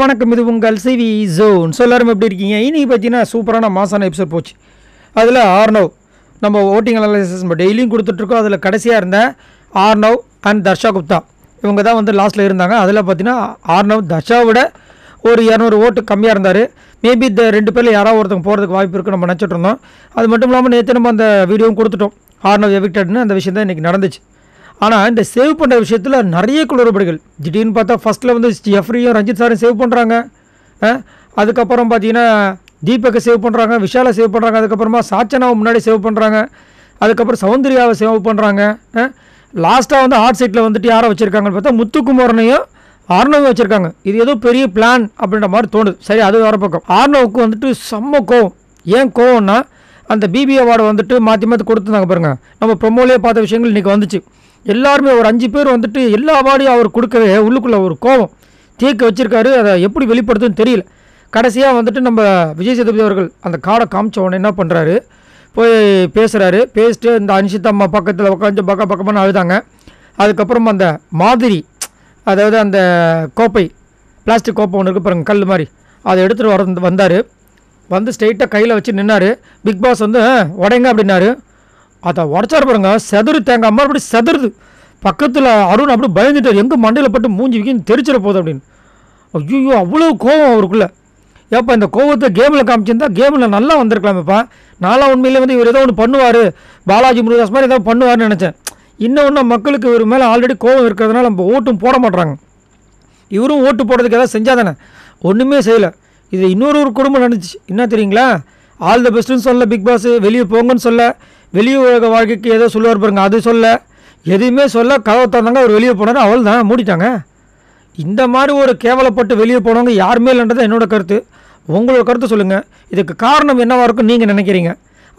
வணக்கம் இது உங்கள் சிவி ஜோன் ஸோ எல்லோரும் எப்படி இருக்கீங்க இனி பார்த்தீங்கன்னா சூப்பரான மாசான எபிசோட் போச்சு அதில் ஆர்னவ் நம்ம ஓட்டிங் அனாலிசிஸ் நம்ம டெய்லியும் கொடுத்துட்ருக்கோம் அதில் கடைசியாக இருந்த ஆர்னவ் அண்ட் தர்ஷா குப்தா இவங்க தான் வந்து லாஸ்ட்டில் இருந்தாங்க அதில் பார்த்தீங்கன்னா ஆர்னவ் தர்ஷாவோட ஒரு இரநூறு ஓட்டு கம்மியாக இருந்தார் மேபி இந்த ரெண்டு பேரில் யாராவது ஒருத்தங்க போகிறதுக்கு வாய்ப்பு இருக்குன்னு நம்ம நினச்சிட்டு இருந்தோம் அது மட்டும் இல்லாமல் நேற்று நம்ம அந்த வீடியோவும் கொடுத்துட்டோம் ஆர்னவ் எவிக்டட்னு அந்த விஷயம் தான் இன்றைக்கி நடந்துச்சு ஆனால் இந்த சேவ் பண்ணுற விஷயத்தில் நிறைய குளறுபடிகள் திடீர்னு பார்த்தா ஃபஸ்ட்டில் வந்து ஜெஃப்ரியும் ரஞ்சித் சாரும் சேவ் பண்ணுறாங்க அதுக்கப்புறம் பார்த்தீங்கன்னா தீபக்கை சேவ் பண்ணுறாங்க விஷாலை சேவ் பண்ணுறாங்க அதுக்கப்புறமா சாச்சனாவை முன்னாடி சேவ் பண்ணுறாங்க அதுக்கப்புறம் சௌந்தர்யாவை சேவ் பண்ணுறாங்க லாஸ்ட்டாக வந்து ஹார்ட் சைட்டில் வந்துட்டு யாரை வச்சுருக்காங்கன்னு பார்த்தா முத்துக்குமாரனையும் ஆர்னவும் வச்சுருக்காங்க இது ஏதோ பெரிய பிளான் அப்படின்ற மாதிரி தோணுது சரி அது வர பக்கம் ஆர்னவுக்கு வந்துட்டு செம்ம கோவம் ஏன் கோவம்னா அந்த பிபி அவார்டு வந்துட்டு மாற்றி மாற்றி கொடுத்துருந்தாங்க பாருங்கள் நம்ம ப்ரொமோலேயே பார்த்த விஷயங்கள் இன்றைக்கி வந்துச்சு எல்லாருமே ஒரு அஞ்சு பேர் வந்துட்டு எல்லா பாடியும் அவர் கொடுக்கவே உள்ளுக்குள்ளே ஒரு கோபம் தேக்க வச்சுருக்காரு அதை எப்படி வெளிப்படுத்துன்னு தெரியல கடைசியாக வந்துட்டு நம்ம விஜய் சேதுபதி அவர்கள் அந்த காடை காமிச்ச உடனே என்ன பண்ணுறாரு போய் பேசுகிறாரு பேசிட்டு இந்த அனுஷித் அம்மா பக்கத்தில் உட்காந்து பக்க பக்கமாக அழுதாங்க அதுக்கப்புறம் அந்த மாதிரி அதாவது அந்த கோப்பை பிளாஸ்டிக் கோப்பை ஒன்று இருக்குது பாருங்க கல் மாதிரி அதை எடுத்துகிட்டு வர வந்தார் வந்து ஸ்ட்ரெயிட்டாக கையில் வச்சு நின்னார் பிக் பாஸ் வந்து உடைங்க அப்படின்னாரு அதை உடச்சார் பாருங்க செதறு தேங்காய் மாதிரி அப்படி செதறுது பக்கத்தில் அருண் அப்படி பயந்துட்டார் எங்கே மண்டையில் பட்டு மூஞ்சி விக்கின்னு தெரிச்சிட போகுது அப்படின்னு ஐயோ அவ்வளோ கோவம் அவருக்குள்ளே ஏப்பா இந்த கோவத்தை கேமில் காமிச்சிருந்தா கேமில் நல்லா வந்திருக்கலாமேப்பா நாலாம் உண்மையிலே வந்து இவர் ஏதோ ஒன்று பண்ணுவார் பாலாஜி முருகாஸ் மாதிரி ஏதாவது பண்ணுவார்னு நினச்சேன் இன்னொன்று மக்களுக்கு இவர் மேலே ஆல்ரெடி கோவம் இருக்கிறதுனால நம்ம ஓட்டும் போட மாட்டுறாங்க இவரும் ஓட்டு போடுறதுக்கு ஏதாவது செஞ்சால் தானே ஒன்றுமே செய்யலை இது இன்னொரு ஒரு குடும்பம் நடந்துச்சு என்ன தெரியுங்களா ஆல் த பெஸ்ட்டுன்னு சொல்ல பிக் பாஸ் வெளியே போங்கன்னு சொல்ல வெளியே உலக வாழ்க்கைக்கு ஏதோ சொல்லுவார் பாருங்க அது சொல்ல எதுவுமே சொல்ல கதவை திறந்தாங்க அவர் வெளியே போனார் அவள் தான் மூடிட்டாங்க இந்த மாதிரி ஒரு கேவலப்பட்டு வெளியே போனவங்க யாருமே இல்லைன்றது என்னோடய கருத்து உங்களோட கருத்து சொல்லுங்கள் இதுக்கு காரணம் என்னவாக இருக்கும் நீங்கள் நினைக்கிறீங்க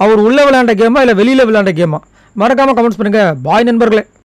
அவர் உள்ளே விளையாண்ட கேமா இல்லை வெளியில் விளையாண்ட கேமா மறக்காமல் கமெண்ட்ஸ் பண்ணுங்கள் பாய் நண்பர்களே